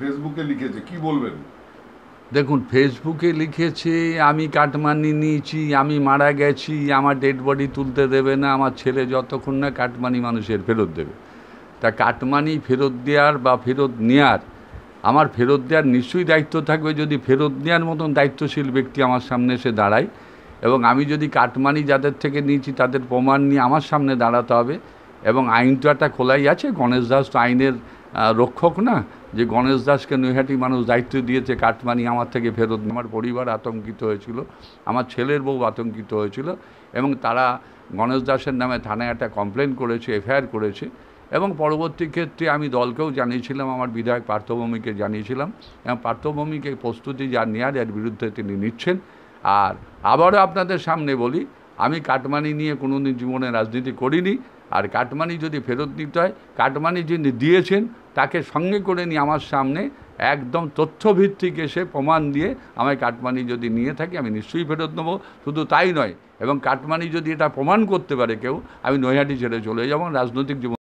ফেসবুকে লিখেছে কি বলবেন দেখুন ফেসবুকে লিখেছে আমি কাটমানি নিয়েছি আমি মারা গেছি আমার ডেড বডি তুলতে দেবে না আমার ছেলে যতক্ষণ না কাটমানি মানুষের ফেরত দেবে তা কাটমানি ফেরত দেওয়ার বা ফেরত নেওয়ার আমার ফেরত দেওয়ার নিশ্চয়ই দায়িত্ব থাকবে যদি ফেরত নেওয়ার মতন দায়িত্বশীল ব্যক্তি আমার সামনে এসে দাঁড়ায় এবং আমি যদি কাটমানি যাদের থেকে নিয়েছি তাদের প্রমাণ নিয়ে আমার সামনে দাঁড়াতে হবে এবং আইন তো একটা খোলাই আছে গণেশ দাস তো আইনের রক্ষক না যে গণেশ দাসকে নৈহাটি মানুষ দায়িত্ব দিয়েছে কাটমানি আমার থেকে ফেরত আমার পরিবার আতঙ্কিত হয়েছিল আমার ছেলের বউ আতঙ্কিত হয়েছিল এবং তারা গণেশ দাসের নামে থানায় একটা কমপ্লেন করেছে এফআইআর করেছে এবং পরবর্তী ক্ষেত্রে আমি দলকেও জানিয়েছিলাম আমার বিধায়ক পার্থভূমিকে জানিয়েছিলাম এবং পার্থভূমিকে প্রস্তুতি যা নেয়ার এর বিরুদ্ধে তিনি নিচ্ছেন আর আবারও আপনাদের সামনে বলি আমি কাটমানি নিয়ে কোনোদিন জীবনে রাজনীতি করিনি আর কাটমানি যদি ফেরত নিতে হয় কাটমানি যিনি দিয়েছেন তাকে সঙ্গে করে নিয়ে আমার সামনে একদম তথ্যভিত্তিক এসে প্রমাণ দিয়ে আমি কাটমানি যদি নিয়ে থাকি আমি নিশ্চয়ই ফেরত নেবো শুধু তাই নয় এবং কাটমানি যদি এটা প্রমাণ করতে পারে কেউ আমি নৈহাটি ছেড়ে চলে যাবো রাজনৈতিক জীবন